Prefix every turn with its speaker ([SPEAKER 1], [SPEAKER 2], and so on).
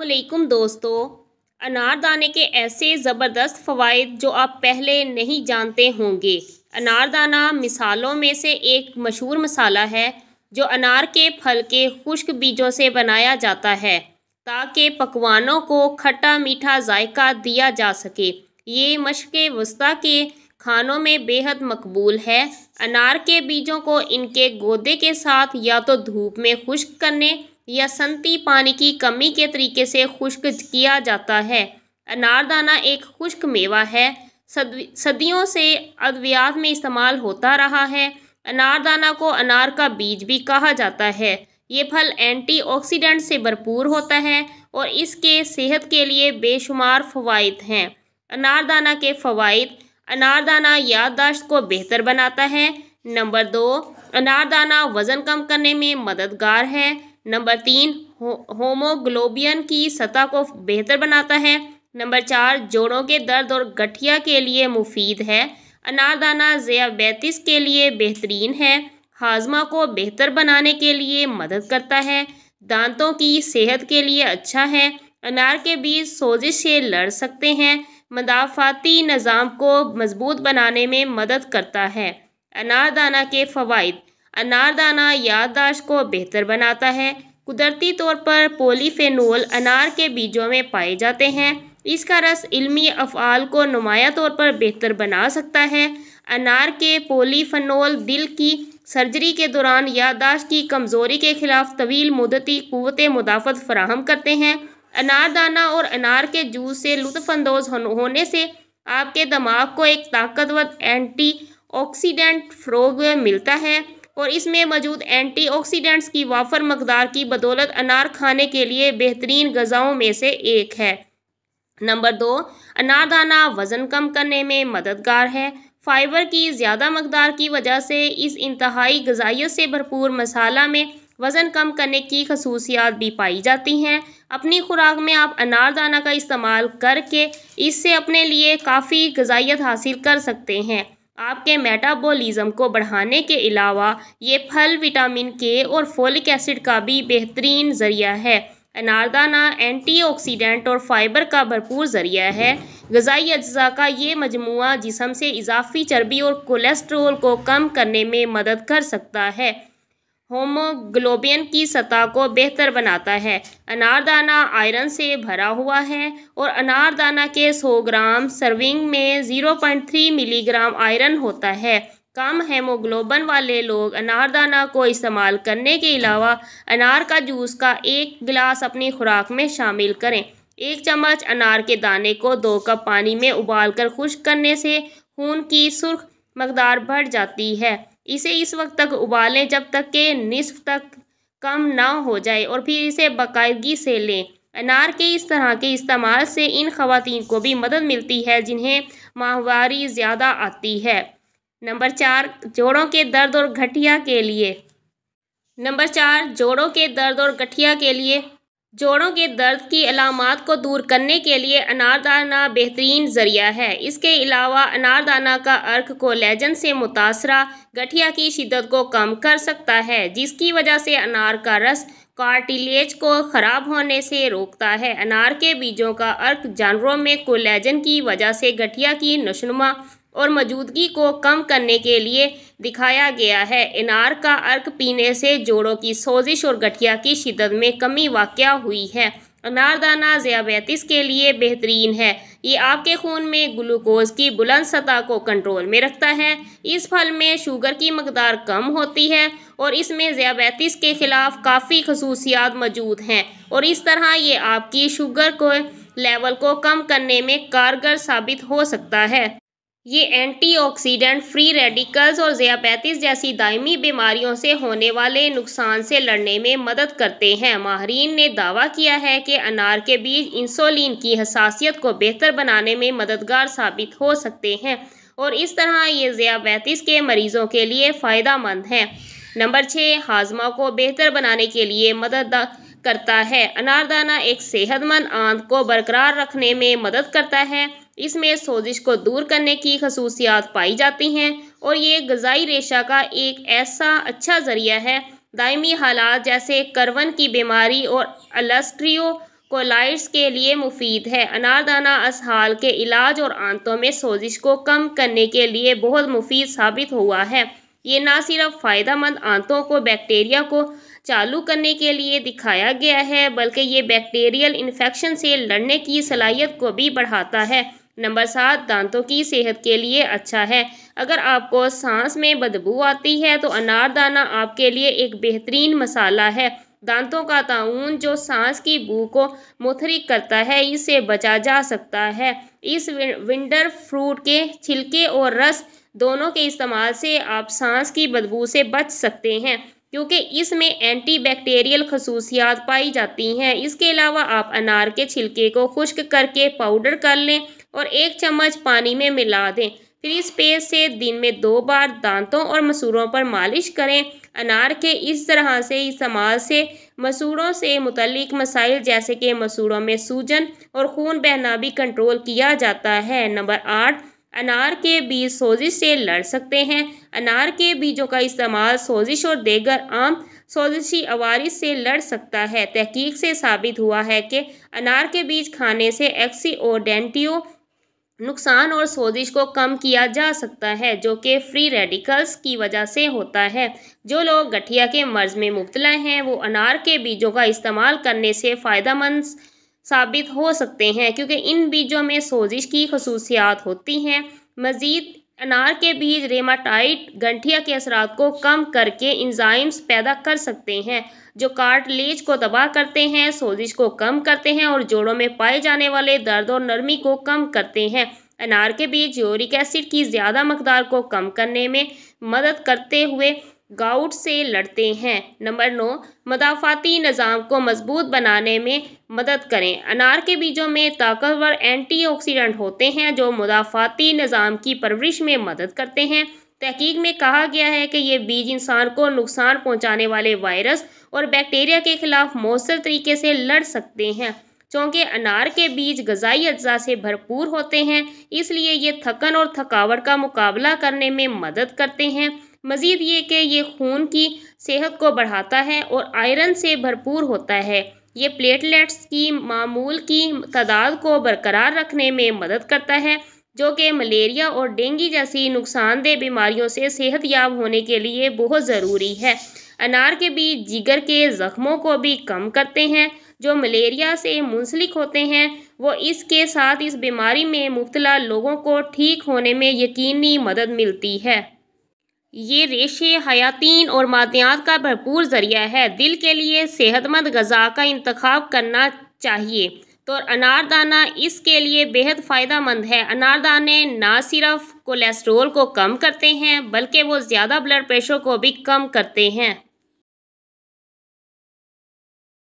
[SPEAKER 1] अल्लाम दोस्तों अनारदाने के ऐसे ज़बरदस्त फ़वाद जो आप पहले नहीं जानते होंगे अनारदाना मिसालों में से एक मशहूर मसाला है जो अनार के फल के खुश्क बीजों से बनाया जाता है ताकि पकवानों को खट्टा मीठा जायका दिया जा सके ये मशक़ वस्ता के खानों में बेहद मकबूल है अनार के बीजों को इनके गोदे के साथ या तो धूप में खुश्क करने या संती पानी की कमी के तरीके से खुश्क किया जाता है अनारदाना एक खुश्क मेवा है सदियों से अद्वियात में इस्तेमाल होता रहा है अनारदाना को अनार का बीज भी कहा जाता है ये फल एंटीऑक्सीडेंट से भरपूर होता है और इसके सेहत के लिए बेशुमार फ़वाद हैं अनारदाना के फवायद अनारदाना याददाश्त को बेहतर बनाता है नंबर दो अनारदाना वज़न कम करने में मददगार है नंबर तीन हो, होमोग्लोबियन की सतह को बेहतर बनाता है नंबर चार जोड़ों के दर्द और गठिया के लिए मुफीद है अनारदाना जयाबैतिस के लिए बेहतरीन है हाजमा को बेहतर बनाने के लिए मदद करता है दांतों की सेहत के लिए अच्छा है अनार के बीज सोजिश से लड़ सकते हैं मदाफाती निज़ाम को मजबूत बनाने में मदद करता है अनारदाना के फ़वाद अनारदाना याददाश्त को बेहतर बनाता है कुदरती तौर पर पोलीफेनोल अनार के बीजों में पाए जाते हैं इसका रस इल्मी अफ़ाल को नुमाया तौर पर बेहतर बना सकता है अनार के पोलीफेनोल दिल की सर्जरी के दौरान याददाश्त की कमज़ोरी के खिलाफ तवील मुदती क़वत मुदाफ़त फराहम करते हैं अनारदाना और अनार के जूस से लुफानंदोज़ होने से आपके दिमाग को एक ताकतवर एंटी ऑक्सीडेंट फ्रोग मिलता है और इसमें मौजूद एंटीऑक्सीडेंट्स की वाफर मकदार की बदौलत अनार खाने के लिए बेहतरीन गज़ाओं में से एक है नंबर दो अनारदाना वज़न कम करने में मददगार है फाइबर की ज़्यादा मकदार की वजह से इस इंतहाई गजाइत से भरपूर मसाला में वज़न कम करने की खसूसियात भी पाई जाती हैं अपनी खुराक में आप अनारदाना का इस्तेमाल करके इससे अपने लिए काफ़ी गजाइत हासिल कर सकते हैं आपके मेटाबॉलिज्म को बढ़ाने के अलावा ये फल विटामिन के और फोलिक एसिड का भी बेहतरीन ज़रिया है अनारदाना एंटीऑक्सीडेंट और फाइबर का भरपूर ज़रिया है गजाई अज्जा का ये मजमु जिसम से इजाफी चर्बी और कोलेस्ट्रोल को कम करने में मदद कर सकता है होमोग्लोबिन की सतह को बेहतर बनाता है अनारदाना आयरन से भरा हुआ है और अनारदाना के 100 ग्राम सर्विंग में 0.3 मिलीग्राम आयरन होता है कम हेमोग्लोबन वाले लोग अनारदाना को इस्तेमाल करने के अलावा अनार का जूस का एक गिलास अपनी खुराक में शामिल करें एक चम्मच अनार के दाने को दो कप पानी में उबाल कर खुश्क करने से खून की सुर्ख मकदार बढ़ जाती है इसे इस वक्त तक उबालें जब तक के निसफ तक कम ना हो जाए और फिर इसे बाकायदगी से लें अनार के इस तरह के इस्तेमाल से इन खातन को भी मदद मिलती है जिन्हें माहवारी ज़्यादा आती है नंबर चार जोड़ों के दर्द और गठिया के लिए नंबर चार जोड़ों के दर्द और गठिया के लिए जोड़ों के दर्द की अलामत को दूर करने के लिए अनारदाना बेहतरीन ज़रिया है इसके अलावा अनारदाना का अर्क कोलेजन से मुतासरा गठिया की शिदत को कम कर सकता है जिसकी वजह से अनार का रस कार्टिलेज को ख़राब होने से रोकता है अनार के बीजों का अर्क जानवरों में कोलेजन की वजह से गठिया की नशनुमा और मौजूदगी को कम करने के लिए दिखाया गया है इनार का अर्क पीने से जोड़ों की सोजिश और गठिया की शिदत में कमी वाक़ हुई है अनारदाना ज़ियाबेतिस के लिए बेहतरीन है ये आपके खून में ग्लूकोज की बुलंद सतह को कंट्रोल में रखता है इस फल में शुगर की मकदार कम होती है और इसमें ज़ियाबेतिस के ख़िलाफ़ काफ़ी खसूसियात मौजूद हैं और इस तरह ये आपकी शुगर को लेवल को कम करने में कारगर साबित हो सकता है ये एंटीऑक्सीडेंट फ्री रेडिकल्स और जयापैथिस जैसी दायमी बीमारियों से होने वाले नुकसान से लड़ने में मदद करते हैं माहरीन ने दावा किया है कि अनार के बीज इंसुलिन की हसासियत को बेहतर बनाने में मददगार साबित हो सकते हैं और इस तरह ये जयापैथिस के मरीज़ों के लिए फ़ायदा मंद हैं नंबर छः हाजमा को बेहतर बनाने के लिए मदद करता है अनारदाना एक सेहतमंद आंत को बरकरार रखने में मदद करता है इसमें सोजिश को दूर करने की खसूसियात पाई जाती हैं और ये गज़ाई रेशा का एक ऐसा अच्छा ज़रिया है दायमी हालात जैसे करवन की बीमारी और अलस्ट्रियो कोलाइट्स के लिए मुफीद है अनारदाना असहाल के इलाज और आंतों में सोजिश को कम करने के लिए बहुत मुफीद साबित हुआ है ये ना सिर्फ फ़ायदा मंद आंतों को बैक्टीरिया को चालू करने के लिए दिखाया गया है बल्कि ये बैक्टीरियल इन्फेक्शन से लड़ने की सलाहियत को भी बढ़ाता है नंबर सात दांतों की सेहत के लिए अच्छा है अगर आपको सांस में बदबू आती है तो अनारदाना आपके लिए एक बेहतरीन मसाला है दांतों का ताउन जो सांस की बू को मुथरिक करता है इससे बचा जा सकता है इस विंडर फ्रूट के छिलके और रस दोनों के इस्तेमाल से आप सांस की बदबू से बच सकते हैं क्योंकि इसमें बैक्टेरियल खसूसियात पाई जाती हैं इसके अलावा आप अनार के छिलके को खुश्क करके पाउडर कर लें और एक चम्मच पानी में मिला दें फिर इस पेस्ट से दिन में दो बार दांतों और मसूरों पर मालिश करें अनार के इस तरह से इस समाज से मसूरों से मुतलिक मसाइल जैसे कि मसूड़ों में सूजन और खून बहना भी कंट्रोल किया जाता है नंबर आठ अनार के बीज सोजिश से लड़ सकते हैं अनार के बीजों का इस्तेमाल सोजिश और देगर आम सोजिशी आवारिस से लड़ सकता है तहकीक से साबित हुआ है कि अनार के बीज खाने से एक्सी और डेंटियो नुकसान और सोजिश को कम किया जा सकता है जो कि फ्री रेडिकल्स की वजह से होता है जो लोग गठिया के मर्ज में मुबतला हैं वो अनार के बीजों का इस्तेमाल करने से फ़ायदामंद साबित हो सकते हैं क्योंकि इन बीजों में सोजिश की खसूसियात होती हैं मज़ीद अनार के बीज रेमाटाइट गंठिया के असरा को कम करके इंजाइम्स पैदा कर सकते हैं जो कार्टलेज को तबाह करते हैं सोजिश को कम करते हैं और जोड़ों में पाए जाने वाले दर्द और नरमी को कम करते हैं अनार के बीज यूरिक एसिड की ज़्यादा मकदार को कम करने में मदद करते हुए गाउट से लड़ते हैं नंबर नौ मदाफाती निज़ाम को मजबूत बनाने में मदद करें अनार के बीजों में ताकतवर एंटीऑक्सीडेंट होते हैं जो मदाफाती निज़ाम की परवरिश में मदद करते हैं तहकीक में कहा गया है कि ये बीज इंसान को नुकसान पहुंचाने वाले वायरस और बैक्टीरिया के खिलाफ मौसर तरीके से लड़ सकते हैं चूँकि अनार के बीज गजाई अज्जा से भरपूर होते हैं इसलिए ये थकन और थकावट का मुकाबला करने में मदद करते हैं मज़ीद ये कि ये खून की सेहत को बढ़ाता है और आयरन से भरपूर होता है ये प्लेटलेट्स की मामूल की तादाद को बरकरार रखने में मदद करता है जो कि मलेरिया और डेंगू जैसी नुकसानदेह बीमारियों से याब होने के लिए बहुत ज़रूरी है अनार के बीज जिगर के ज़ख्मों को भी कम करते हैं जो मलेरिया से मुंसलिक होते हैं वो इसके साथ इस बीमारी में मुबतला लोगों को ठीक होने में यकीनी मदद मिलती है ये रेशे हयातीन और मादियात का भरपूर ज़रिया है दिल के लिए सेहतमंद गज़ा का इंतखब करना चाहिए तो अनारदाना इसके लिए बेहद फ़ायदा मंद है अनारदाने ना सिर्फ कोलेस्ट्रोल को कम करते हैं बल्कि वो ज़्यादा ब्लड प्रेशर को भी कम करते हैं